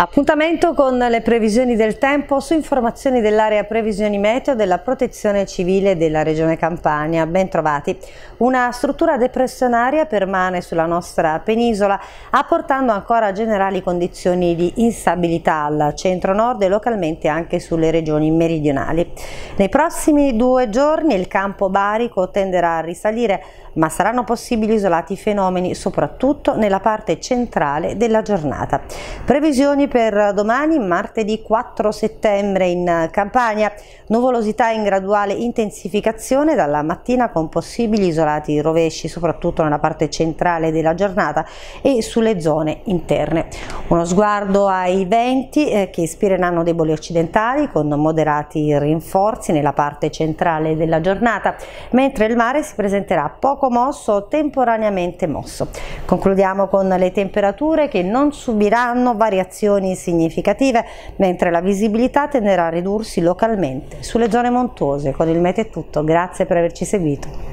Appuntamento con le previsioni del tempo su informazioni dell'area previsioni meteo della protezione civile della regione Campania. Ben trovati. Una struttura depressionaria permane sulla nostra penisola apportando ancora generali condizioni di instabilità al centro-nord e localmente anche sulle regioni meridionali. Nei prossimi due giorni il campo barico tenderà a risalire ma saranno possibili isolati fenomeni soprattutto nella parte centrale della giornata. Previsioni per domani, martedì 4 settembre in Campania, nuvolosità in graduale intensificazione dalla mattina con possibili isolati rovesci soprattutto nella parte centrale della giornata e sulle zone interne. Uno sguardo ai venti eh, che ispireranno deboli occidentali con moderati rinforzi nella parte centrale della giornata, mentre il mare si presenterà poco mosso o temporaneamente mosso. Concludiamo con le temperature che non subiranno variazioni variazioni significative, mentre la visibilità tenderà a ridursi localmente sulle zone montuose. Con il Mete è tutto, grazie per averci seguito.